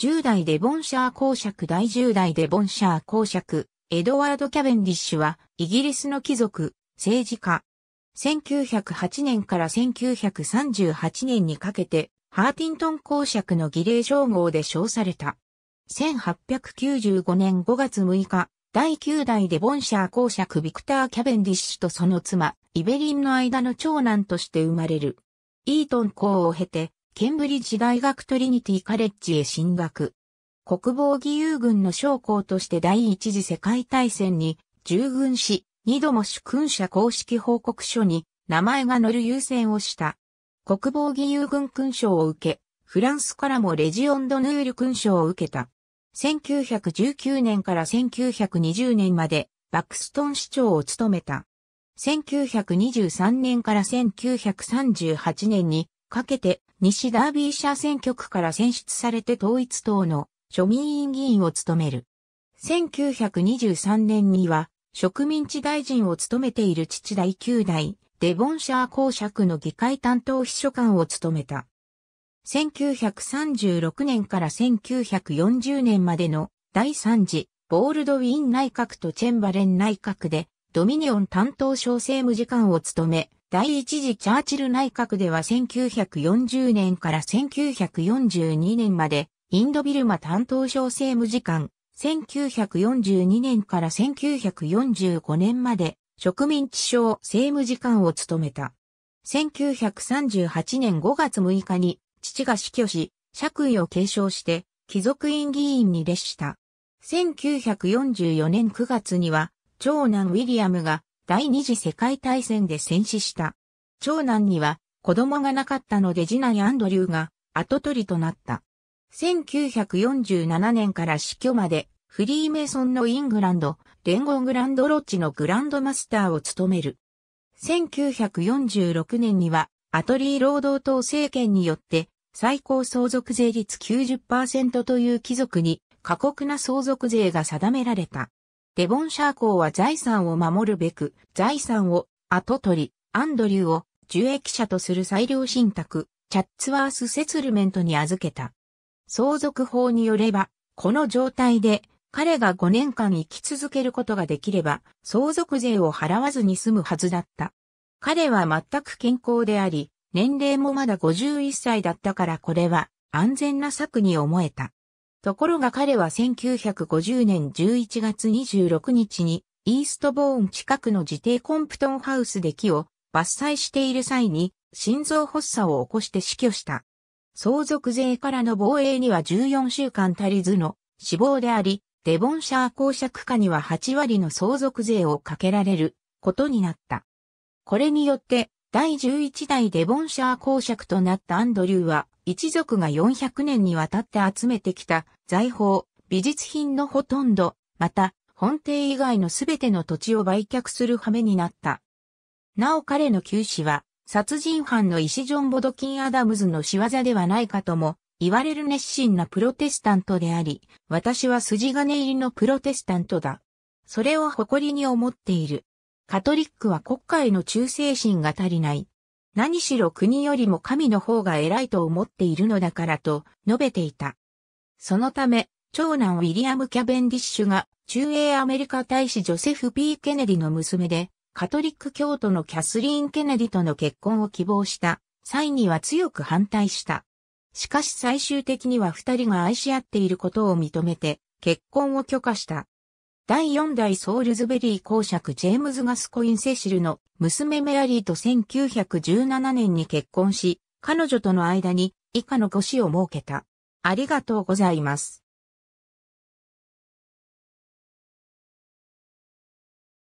10代デボンシャー公爵第10代デボンシャー公爵、エドワード・キャベンディッシュは、イギリスの貴族、政治家。1908年から1938年にかけて、ハーティントン公爵の儀礼称号で称された。1895年5月6日、第9代デボンシャー公爵ビクター・キャベンディッシュとその妻、イベリンの間の長男として生まれる。イートン公を経て、ケンブリッジ大学トリニティカレッジへ進学。国防義勇軍の将校として第一次世界大戦に従軍し、二度も主君者公式報告書に名前が載る優先をした。国防義勇軍勲章を受け、フランスからもレジオンドヌール勲章を受けた。1919年から1920年までバクストン市長を務めた。1923年から1938年にかけて西ダービーシャー選挙区から選出されて統一党の庶民委員議員を務める。1923年には植民地大臣を務めている父第9代デボンシャー公爵の議会担当秘書官を務めた。1936年から1940年までの第3次ボールドウィン内閣とチェンバレン内閣でドミニオン担当小政務次官を務め、第一次チャーチル内閣では1940年から1942年まで、インドビルマ担当小政務次官、1942年から1945年まで、植民地省政務次官を務めた。1938年5月6日に、父が死去し、爵位を継承して、貴族院議員に列した。1944年9月には、長男ウィリアムが第二次世界大戦で戦死した。長男には子供がなかったので次男アンドリューが後取りとなった。1947年から死去までフリーメイソンのイングランド連合グランドロッジのグランドマスターを務める。1946年にはアトリー労働党政権によって最高相続税率90%という貴族に過酷な相続税が定められた。デボンシャー校は財産を守るべく、財産を後取り、アンドリューを受益者とする裁量信託、チャッツワース・セツルメントに預けた。相続法によれば、この状態で彼が5年間生き続けることができれば、相続税を払わずに済むはずだった。彼は全く健康であり、年齢もまだ51歳だったからこれは安全な策に思えた。ところが彼は1950年11月26日にイーストボーン近くの自邸コンプトンハウスで木を伐採している際に心臓発作を起こして死去した。相続税からの防衛には14週間足りずの死亡であり、デボンシャー公爵下には8割の相続税をかけられることになった。これによって第11代デボンシャー公爵となったアンドリューは一族が400年にわたって集めてきた財宝、美術品のほとんど、また、本邸以外のすべての土地を売却する羽目になった。なお彼の旧死は、殺人犯の石ジョン・ボドキン・アダムズの仕業ではないかとも、言われる熱心なプロテスタントであり、私は筋金入りのプロテスタントだ。それを誇りに思っている。カトリックは国会の忠誠心が足りない。何しろ国よりも神の方が偉いと思っているのだからと述べていた。そのため、長男ウィリアム・キャベンディッシュが中英アメリカ大使ジョセフ・ P・ ケネディの娘で、カトリック教徒のキャスリーン・ケネディとの結婚を希望した際には強く反対した。しかし最終的には二人が愛し合っていることを認めて結婚を許可した。第4代ソールズベリー公爵ジェームズ・ガスコイン・セシルの娘メアリーと1917年に結婚し、彼女との間に以下の5子を設けた。ありがとうございます。